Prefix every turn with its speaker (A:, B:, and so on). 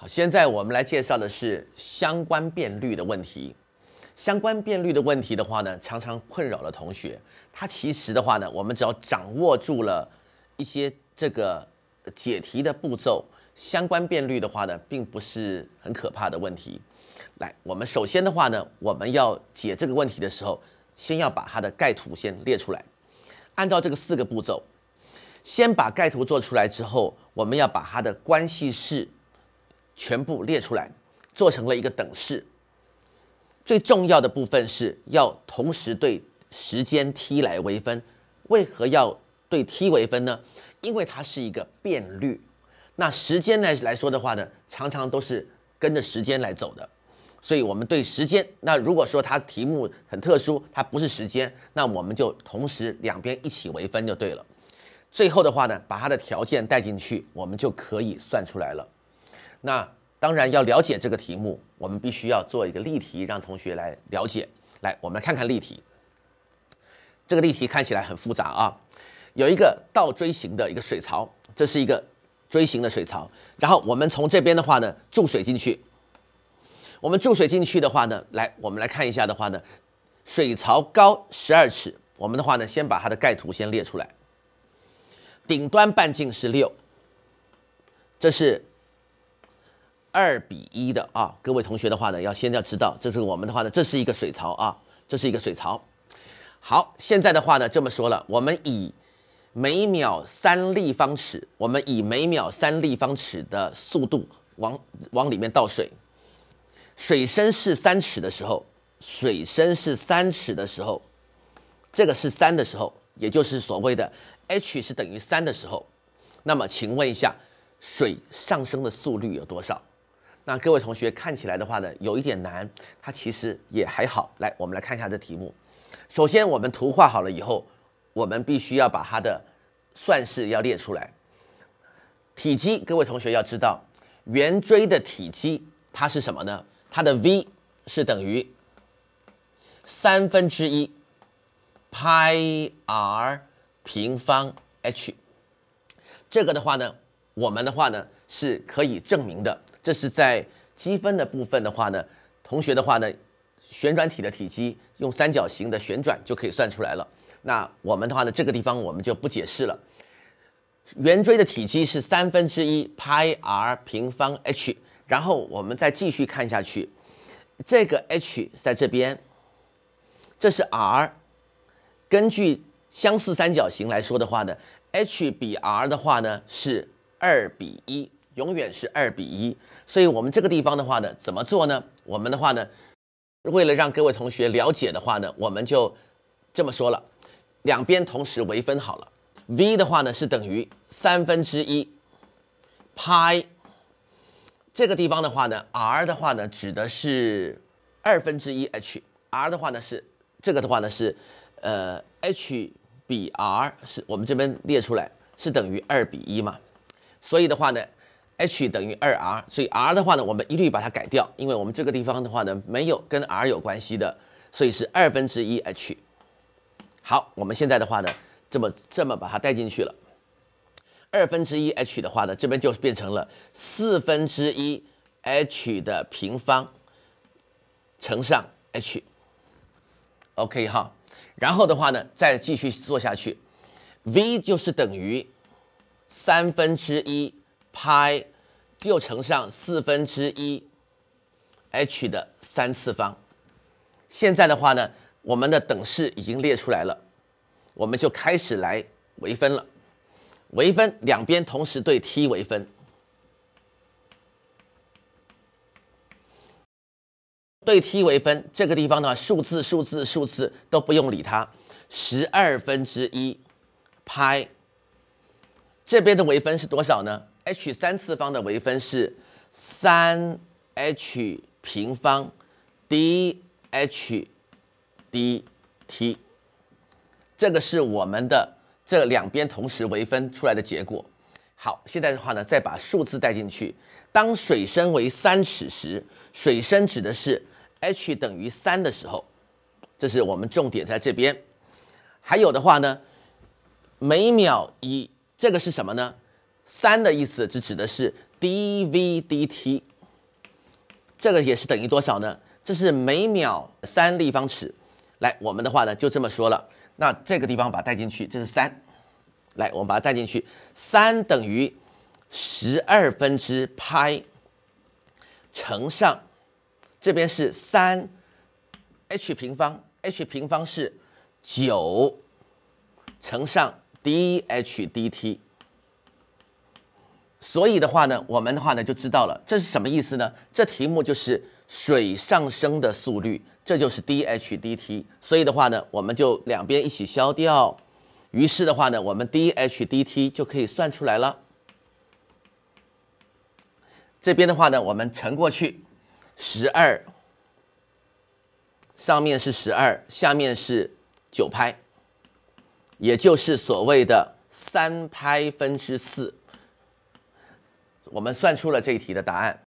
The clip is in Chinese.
A: 好，现在我们来介绍的是相关变率的问题。相关变率的问题的话呢，常常困扰了同学。它其实的话呢，我们只要掌握住了一些这个解题的步骤，相关变率的话呢，并不是很可怕的问题。来，我们首先的话呢，我们要解这个问题的时候，先要把它的概图先列出来，按照这个四个步骤，先把概图做出来之后，我们要把它的关系式。全部列出来，做成了一个等式。最重要的部分是要同时对时间 t 来微分。为何要对 t 微分呢？因为它是一个变率。那时间来来说的话呢，常常都是跟着时间来走的。所以，我们对时间。那如果说它题目很特殊，它不是时间，那我们就同时两边一起微分就对了。最后的话呢，把它的条件带进去，我们就可以算出来了。那当然要了解这个题目，我们必须要做一个例题，让同学来了解。来，我们来看看例题。这个例题看起来很复杂啊，有一个倒锥形的一个水槽，这是一个锥形的水槽。然后我们从这边的话呢，注水进去。我们注水进去的话呢，来，我们来看一下的话呢，水槽高十二尺。我们的话呢，先把它的盖图先列出来。顶端半径是六，这是。二比一的啊，各位同学的话呢，要先要知道，这是我们的话呢，这是一个水槽啊，这是一个水槽。好，现在的话呢，这么说了，我们以每秒三立方尺，我们以每秒三立方尺的速度往往里面倒水。水深是三尺的时候，水深是三尺的时候，这个是三的时候，也就是所谓的 h 是等于三的时候，那么请问一下，水上升的速率有多少？那各位同学看起来的话呢，有一点难，它其实也还好。来，我们来看一下这题目。首先，我们图画好了以后，我们必须要把它的算式要列出来。体积，各位同学要知道，圆锥的体积它是什么呢？它的 V 是等于三分之一派 r 平方 h。这个的话呢，我们的话呢。是可以证明的。这是在积分的部分的话呢，同学的话呢，旋转体的体积用三角形的旋转就可以算出来了。那我们的话呢，这个地方我们就不解释了。圆锥的体积是三分之一派 r 平方 h。然后我们再继续看下去，这个 h 在这边，这是 r。根据相似三角形来说的话呢，h 比 r 的话呢是二比一。永远是二比一，所以我们这个地方的话呢，怎么做呢？我们的话呢，为了让各位同学了解的话呢，我们就这么说了，两边同时微分好了，v 的话呢是等于三分之一 π，这个地方的话呢，r 的话呢指的是二分之一 h，r 的话呢是这个的话呢是，呃，h 比 r 是我们这边列出来是等于二比一嘛，所以的话呢。h 等于二 r，所以 r 的话呢，我们一律把它改掉，因为我们这个地方的话呢，没有跟 r 有关系的，所以是二分之一 h。好，我们现在的话呢，这么这么把它带进去了，二分之一 h 的话呢，这边就变成了四分之一 h 的平方乘上 h。OK 哈，然后的话呢，再继续做下去，v 就是等于三分之一。派就乘上四分之一 h 的三次方。现在的话呢，我们的等式已经列出来了，我们就开始来微分了。微分两边同时对 t 微分，对 t 微分。这个地方的话，数字数字数字都不用理它。十二分之一派，这边的微分是多少呢？h 三次方的微分是三 h 平方 dhdt，这个是我们的这两边同时微分出来的结果。好，现在的话呢，再把数字带进去。当水深为三尺时，水深指的是 h 等于三的时候，这是我们重点在这边。还有的话呢，每秒一，这个是什么呢？三的意思只指的是 dV/dt，这个也是等于多少呢？这是每秒三立方尺。来，我们的话呢就这么说了。那这个地方把它带进去，这是三。来，我们把它带进去，三等于十二分之派乘上这边是三 h 平方，h 平方是九乘上 dh/dt。所以的话呢，我们的话呢就知道了，这是什么意思呢？这题目就是水上升的速率，这就是 dH/dt。所以的话呢，我们就两边一起消掉，于是的话呢，我们 dH/dt 就可以算出来了。这边的话呢，我们乘过去，十二，上面是十二，下面是九拍，也就是所谓的三拍分之四。我们算出了这一题的答案。